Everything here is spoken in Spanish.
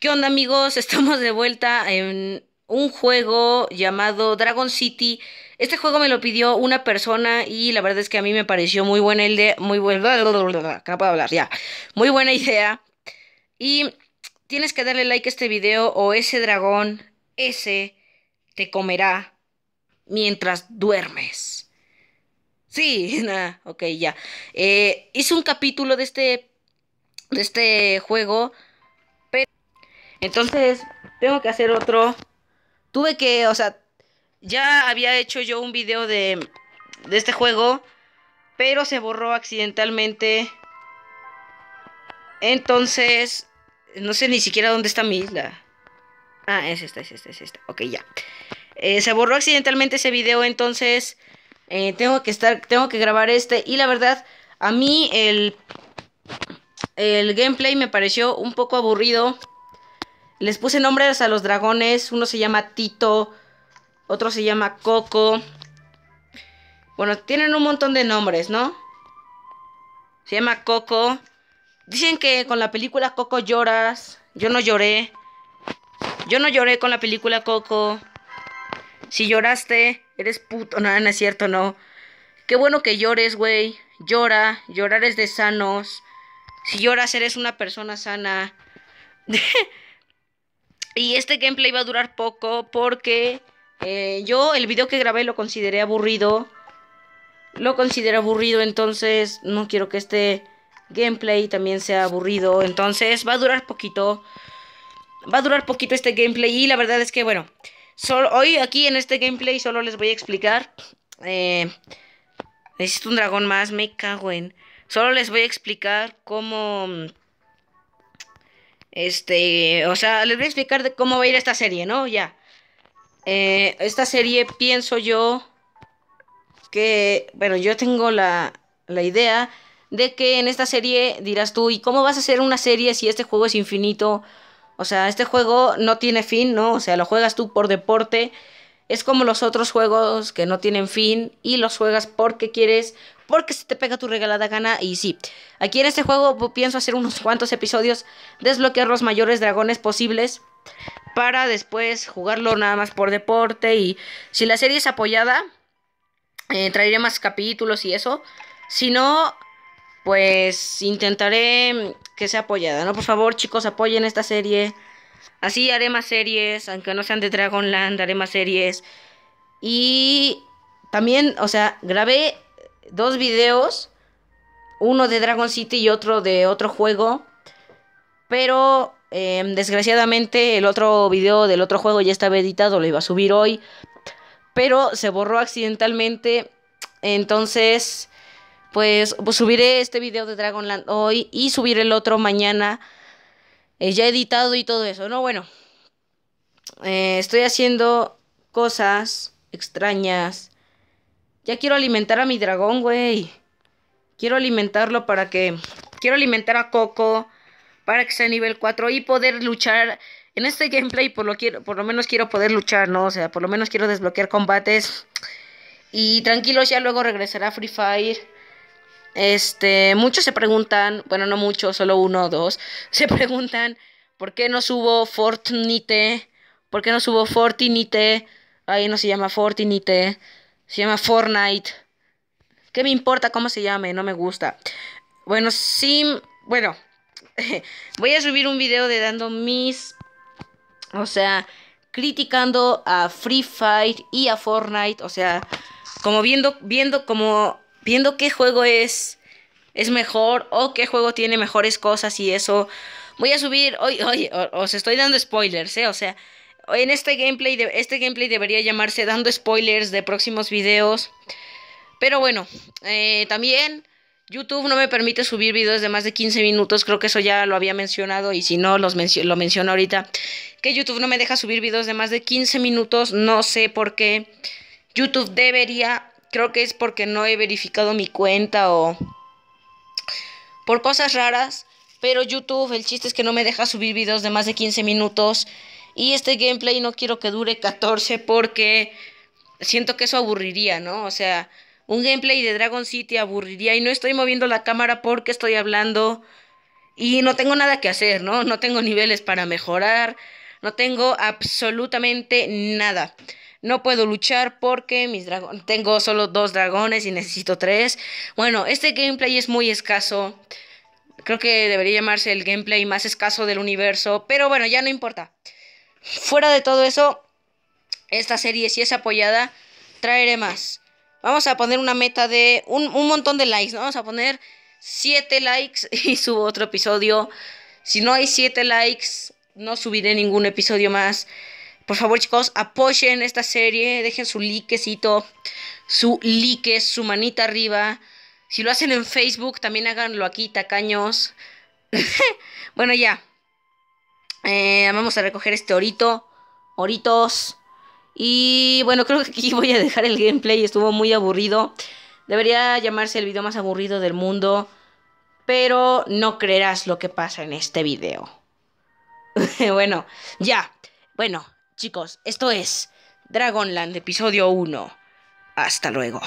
¿Qué onda amigos? Estamos de vuelta en un juego llamado Dragon City. Este juego me lo pidió una persona y la verdad es que a mí me pareció muy buena idea, muy buena, que no hablar ya, muy buena idea. Y tienes que darle like a este video o ese dragón, ese te comerá mientras duermes. Sí, nada, ok, ya. Eh, hice un capítulo de este, de este juego entonces, tengo que hacer otro. Tuve que, o sea, ya había hecho yo un video de, de este juego, pero se borró accidentalmente. Entonces, no sé ni siquiera dónde está mi isla. Ah, es esta, es esta, es esta. Ok, ya. Eh, se borró accidentalmente ese video, entonces eh, tengo que estar, tengo que grabar este. Y la verdad, a mí el, el gameplay me pareció un poco aburrido. Les puse nombres a los dragones. Uno se llama Tito. Otro se llama Coco. Bueno, tienen un montón de nombres, ¿no? Se llama Coco. Dicen que con la película Coco lloras. Yo no lloré. Yo no lloré con la película Coco. Si lloraste, eres puto. No, no es cierto, no. Qué bueno que llores, güey. Llora. Llorar es de sanos. Si lloras, eres una persona sana. Y este gameplay va a durar poco porque eh, yo el video que grabé lo consideré aburrido. Lo consideré aburrido, entonces no quiero que este gameplay también sea aburrido. Entonces va a durar poquito. Va a durar poquito este gameplay y la verdad es que bueno, hoy aquí en este gameplay solo les voy a explicar. Eh, necesito un dragón más, me cago en. Solo les voy a explicar cómo... Este, o sea, les voy a explicar de cómo va a ir esta serie, ¿no? Ya. Eh, esta serie pienso yo que, bueno, yo tengo la, la idea de que en esta serie dirás tú, ¿y cómo vas a hacer una serie si este juego es infinito? O sea, este juego no tiene fin, ¿no? O sea, lo juegas tú por deporte es como los otros juegos que no tienen fin y los juegas porque quieres, porque se te pega tu regalada gana. Y sí, aquí en este juego pienso hacer unos cuantos episodios, desbloquear los mayores dragones posibles para después jugarlo nada más por deporte. Y si la serie es apoyada, eh, traeré más capítulos y eso. Si no, pues intentaré que sea apoyada, ¿no? Por favor, chicos, apoyen esta serie. Así haré más series, aunque no sean de Dragon Land, haré más series. Y también, o sea, grabé dos videos, uno de Dragon City y otro de otro juego. Pero em, desgraciadamente el otro video del otro juego ya estaba editado, lo iba a subir hoy. Pero se borró accidentalmente. Entonces, pues, subiré este video de Dragon Land hoy y subiré el otro mañana eh, ya ya editado y todo eso, ¿no? Bueno, eh, estoy haciendo cosas extrañas. Ya quiero alimentar a mi dragón, güey. Quiero alimentarlo para que... Quiero alimentar a Coco para que sea nivel 4 y poder luchar en este gameplay por lo quiero por lo menos quiero poder luchar, ¿no? O sea, por lo menos quiero desbloquear combates. Y tranquilos, ya luego regresará Free Fire. Este, muchos se preguntan, bueno, no muchos, solo uno o dos, se preguntan por qué no subo Fortnite, por qué no subo Fortinite, ahí no se llama Fortinite, se llama Fortnite. ¿Qué me importa cómo se llame? No me gusta. Bueno, sí, bueno, voy a subir un video de dando mis, o sea, criticando a Free Fight y a Fortnite, o sea, como viendo, viendo como viendo qué juego es, es mejor o qué juego tiene mejores cosas y eso. Voy a subir, hoy os estoy dando spoilers, ¿eh? O sea, en este gameplay, de, este gameplay debería llamarse dando spoilers de próximos videos. Pero bueno, eh, también YouTube no me permite subir videos de más de 15 minutos, creo que eso ya lo había mencionado y si no los lo menciono ahorita, que YouTube no me deja subir videos de más de 15 minutos, no sé por qué. YouTube debería creo que es porque no he verificado mi cuenta o por cosas raras. Pero YouTube, el chiste es que no me deja subir videos de más de 15 minutos. Y este gameplay no quiero que dure 14 porque siento que eso aburriría, ¿no? O sea, un gameplay de Dragon City aburriría y no estoy moviendo la cámara porque estoy hablando y no tengo nada que hacer, ¿no? No tengo niveles para mejorar, no tengo absolutamente nada. No puedo luchar porque mis dragones... Tengo solo dos dragones y necesito tres. Bueno, este gameplay es muy escaso. Creo que debería llamarse el gameplay más escaso del universo. Pero bueno, ya no importa. Fuera de todo eso, esta serie si es apoyada, traeré más. Vamos a poner una meta de un, montón de likes. Vamos a poner 7 likes y subo otro episodio. Si no hay 7 likes, no subiré ningún episodio más. Por favor, chicos, apoyen esta serie. Dejen su likecito, su like, su manita arriba. Si lo hacen en Facebook, también háganlo aquí, tacaños. bueno, ya. Eh, vamos a recoger este orito. Oritos. Y bueno, creo que aquí voy a dejar el gameplay. Estuvo muy aburrido. Debería llamarse el video más aburrido del mundo. Pero no creerás lo que pasa en este video. bueno, ya. Bueno, chicos, esto es Dragonland, episodio 1. Hasta luego.